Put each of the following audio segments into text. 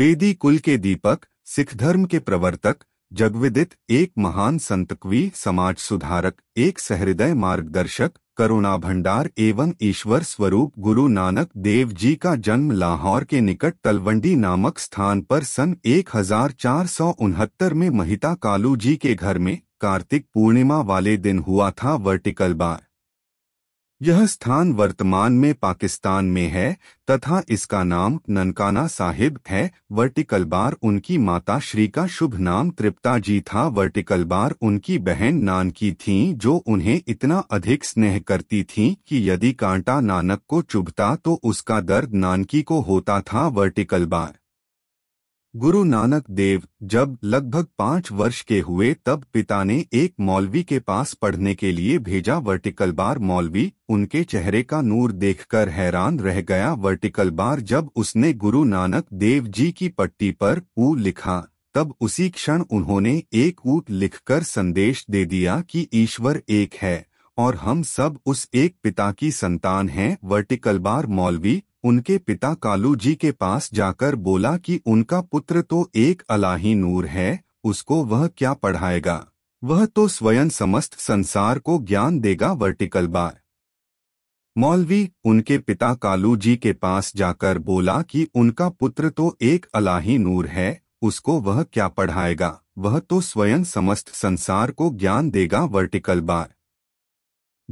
बेदी कुल के दीपक सिख धर्म के प्रवर्तक जगविदित एक महान संतकवी समाज सुधारक एक सहृदय मार्गदर्शक करुणा भंडार एवं ईश्वर स्वरूप गुरु नानक देव जी का जन्म लाहौर के निकट तलवंडी नामक स्थान पर सन एक में महिता कालू जी के घर में कार्तिक पूर्णिमा वाले दिन हुआ था वर्टिकल बार यह स्थान वर्तमान में पाकिस्तान में है तथा इसका नाम ननकाना साहिब है वर्टिकल बार उनकी माता श्री का शुभ नाम तृप्ता जी था वर्टिकल बार उनकी बहन नानकी थीं जो उन्हें इतना अधिक स्नेह करती थीं कि यदि कांटा नानक को चुभता तो उसका दर्द नानकी को होता था वर्टिकल बार गुरु नानक देव जब लगभग पाँच वर्ष के हुए तब पिता ने एक मौलवी के पास पढ़ने के लिए भेजा वर्टिकल बार मौलवी उनके चेहरे का नूर देखकर हैरान रह गया वर्टिकल बार जब उसने गुरु नानक देव जी की पट्टी पर ऊ लिखा तब उसी क्षण उन्होंने एक ऊट लिखकर संदेश दे दिया कि ईश्वर एक है और हम सब उस एक पिता की संतान हैं वर्टिकल बार मौलवी उनके पिता कालू जी के पास जाकर बोला कि उनका पुत्र तो एक अलाही नूर है उसको वह क्या पढ़ाएगा वह तो स्वयं समस्त संसार को ज्ञान देगा वर्टिकल बार मौलवी उनके पिता कालू जी के पास जाकर बोला कि उनका पुत्र तो एक अलाही नूर है उसको वह क्या पढ़ाएगा वह तो स्वयं समस्त संसार को ज्ञान देगा वर्टिकल बार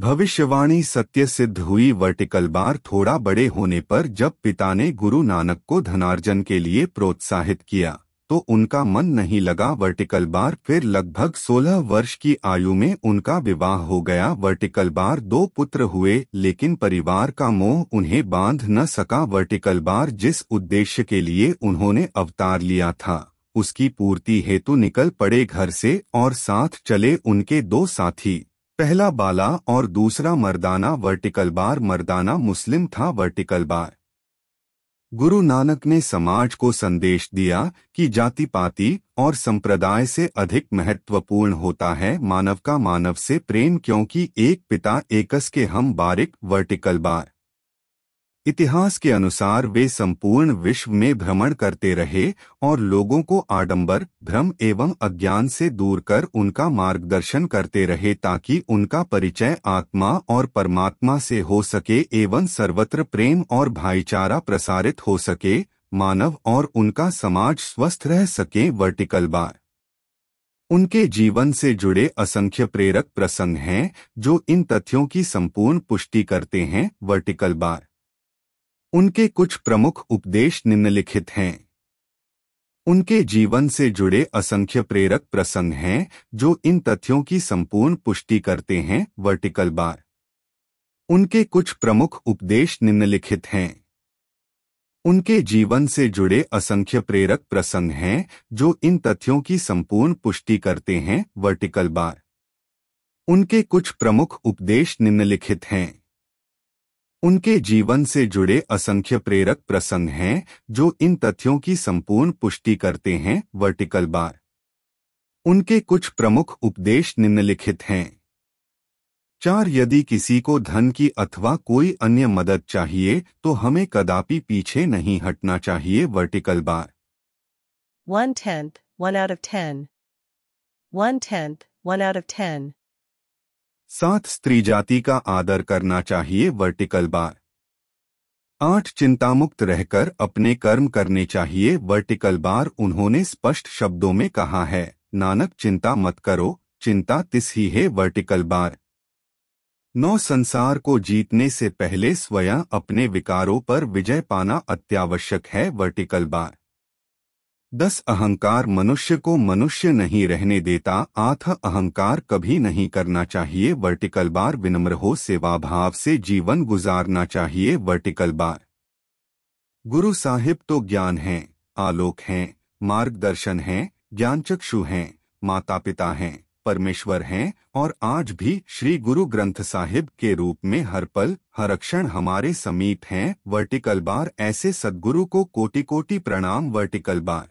भविष्यवाणी सत्य सिद्ध हुई वर्टिकल बार थोड़ा बड़े होने पर जब पिता ने गुरु नानक को धनार्जन के लिए प्रोत्साहित किया तो उनका मन नहीं लगा वर्टिकल बार फिर लगभग 16 वर्ष की आयु में उनका विवाह हो गया वर्टिकल बार दो पुत्र हुए लेकिन परिवार का मोह उन्हें बांध न सका वर्टिकल बार जिस उद्देश्य के लिए उन्होंने अवतार लिया था उसकी पूर्ति हेतु निकल पड़े घर से और साथ चले उनके दो साथी पहला बाला और दूसरा मर्दाना वर्टिकल बार मर्दाना मुस्लिम था वर्टिकल बार गुरु नानक ने समाज को संदेश दिया कि जाति पाति और संप्रदाय से अधिक महत्वपूर्ण होता है मानव का मानव से प्रेम क्योंकि एक पिता एकस के हम बारिक वर्टिकल बार इतिहास के अनुसार वे संपूर्ण विश्व में भ्रमण करते रहे और लोगों को आडंबर भ्रम एवं अज्ञान से दूर कर उनका मार्गदर्शन करते रहे ताकि उनका परिचय आत्मा और परमात्मा से हो सके एवं सर्वत्र प्रेम और भाईचारा प्रसारित हो सके मानव और उनका समाज स्वस्थ रह सके वर्टिकल बार उनके जीवन से जुड़े असंख्य प्रेरक प्रसंग हैं जो इन तथ्यों की संपूर्ण पुष्टि करते हैं वर्टिकल बार उनके कुछ प्रमुख उपदेश निम्नलिखित हैं उनके जीवन से जुड़े असंख्य प्रेरक प्रसंग हैं जो इन तथ्यों की संपूर्ण पुष्टि करते हैं वर्टिकल बार उनके कुछ प्रमुख उपदेश निम्नलिखित हैं उनके जीवन से जुड़े असंख्य प्रेरक प्रसंग हैं जो इन तथ्यों की संपूर्ण पुष्टि करते हैं वर्टिकल बार उनके कुछ प्रमुख उपदेश निम्नलिखित हैं उनके जीवन से जुड़े असंख्य प्रेरक प्रसंग हैं जो इन तथ्यों की संपूर्ण पुष्टि करते हैं वर्टिकल बार उनके कुछ प्रमुख उपदेश निम्नलिखित हैं चार यदि किसी को धन की अथवा कोई अन्य मदद चाहिए तो हमें कदापि पीछे नहीं हटना चाहिए vertical bar one tenth one out of ten one tenth one out of ten सात स्त्री जाति का आदर करना चाहिए वर्टिकल बार आठ चिंतामुक्त रहकर अपने कर्म करने चाहिए वर्टिकल बार उन्होंने स्पष्ट शब्दों में कहा है नानक चिंता मत करो चिंता तिस ही है वर्टिकल बार नौ संसार को जीतने से पहले स्वयं अपने विकारों पर विजय पाना अत्यावश्यक है वर्टिकल बार दस अहंकार मनुष्य को मनुष्य नहीं रहने देता आठ अहंकार कभी नहीं करना चाहिए वर्टिकल बार विनम्र हो सेवा भाव से जीवन गुजारना चाहिए वर्टिकल बार गुरु साहिब तो ज्ञान हैं आलोक हैं मार्गदर्शन हैं चक्षु हैं माता पिता हैं परमेश्वर हैं और आज भी श्री गुरु ग्रंथ साहिब के रूप में हर पल हर क्षण हमारे समीप हैं वर्टिकल बार ऐसे सदगुरु को कोटि कोटि प्रणाम वर्टिकल बार